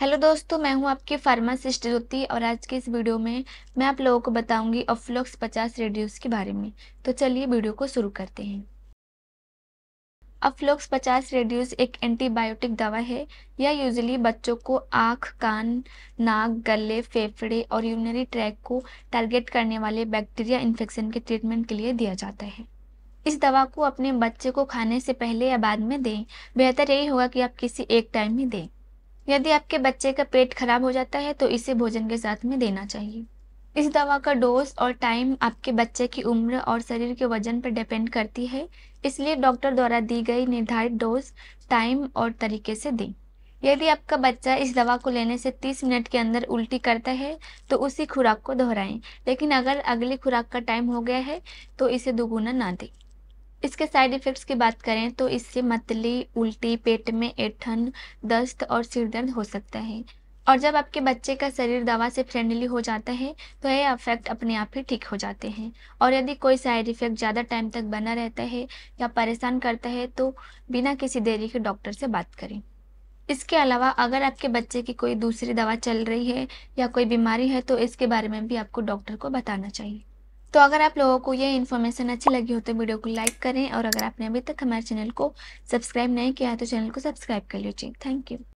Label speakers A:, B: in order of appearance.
A: hello दोस्तों मैं हूं आपकी फार्मासिस्ट ज्योति और आज के इस वीडियो में मैं आप लोगों को बताऊंगी अफ्लोक्स 50 रेडियोस के बारे में तो चलिए वीडियो को शुरू करते हैं अफ्लोक्स 50 रेडियोस एक एंटीबायोटिक दवा है यह यूजली बच्चों को आँख कान नाक गले फेफड़े और यूनरी ट्रैक को टारगेट करने वाले बैक्टीरिया इन्फेक्शन के ट्रीटमेंट के लिए दिया जाता है इस दवा को अपने बच्चे को खाने से पहले या बाद में दें बेहतर यही होगा कि आप किसी एक टाइम ही दें यदि आपके बच्चे का पेट खराब हो जाता है तो इसे भोजन के साथ में देना चाहिए इस दवा का डोज और टाइम आपके बच्चे की उम्र और शरीर के वजन पर डिपेंड करती है इसलिए डॉक्टर द्वारा दी गई निर्धारित डोज टाइम और तरीके से दें यदि आपका बच्चा इस दवा को लेने से 30 मिनट के अंदर उल्टी करता है तो उसी खुराक को दोहराएं लेकिन अगर अगली खुराक का टाइम हो गया है तो इसे दोगुना ना दें इसके साइड इफ़ेक्ट्स की बात करें तो इससे मतली उल्टी पेट में ऐठन दस्त और सिर दर्द हो सकता है और जब आपके बच्चे का शरीर दवा से फ्रेंडली हो जाता है तो ये अफेक्ट अपने आप ही ठीक हो जाते हैं और यदि कोई साइड इफेक्ट ज़्यादा टाइम तक बना रहता है या परेशान करता है तो बिना किसी देरी के डॉक्टर से बात करें इसके अलावा अगर आपके बच्चे की कोई दूसरी दवा चल रही है या कोई बीमारी है तो इसके बारे में भी आपको डॉक्टर को बताना चाहिए तो अगर आप लोगों को ये इन्फॉर्मेशन अच्छी लगी हो तो वीडियो को लाइक करें और अगर आपने अभी तक हमारे चैनल को सब्सक्राइब नहीं किया है तो चैनल को सब्सक्राइब कर लीजिए थैंक यू